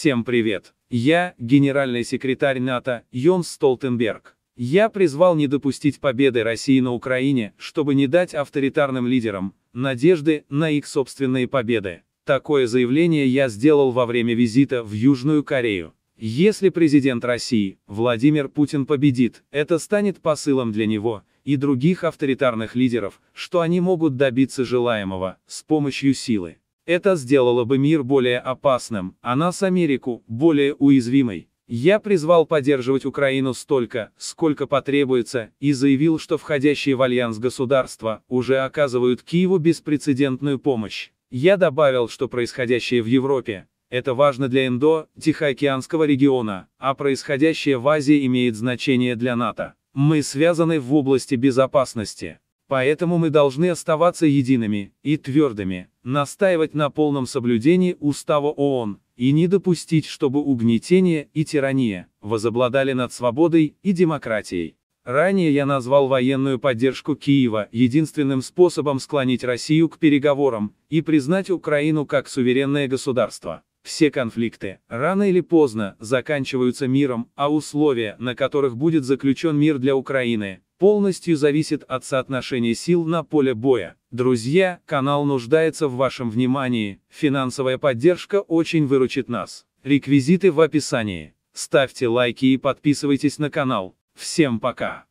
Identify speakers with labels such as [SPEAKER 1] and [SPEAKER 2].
[SPEAKER 1] Всем привет! Я, генеральный секретарь НАТО, Йон Столтенберг. Я призвал не допустить победы России на Украине, чтобы не дать авторитарным лидерам надежды на их собственные победы. Такое заявление я сделал во время визита в Южную Корею. Если президент России, Владимир Путин победит, это станет посылом для него и других авторитарных лидеров, что они могут добиться желаемого с помощью силы. Это сделало бы мир более опасным, а нас Америку – более уязвимой. Я призвал поддерживать Украину столько, сколько потребуется, и заявил, что входящие в альянс государства уже оказывают Киеву беспрецедентную помощь. Я добавил, что происходящее в Европе – это важно для Индо-Тихоокеанского региона, а происходящее в Азии имеет значение для НАТО. Мы связаны в области безопасности. Поэтому мы должны оставаться едиными и твердыми, настаивать на полном соблюдении Устава ООН и не допустить, чтобы угнетение и тирания возобладали над свободой и демократией. Ранее я назвал военную поддержку Киева единственным способом склонить Россию к переговорам и признать Украину как суверенное государство. Все конфликты, рано или поздно, заканчиваются миром, а условия, на которых будет заключен мир для Украины, полностью зависит от соотношения сил на поле боя. Друзья, канал нуждается в вашем внимании, финансовая поддержка очень выручит нас. Реквизиты в описании. Ставьте лайки и подписывайтесь на канал. Всем пока!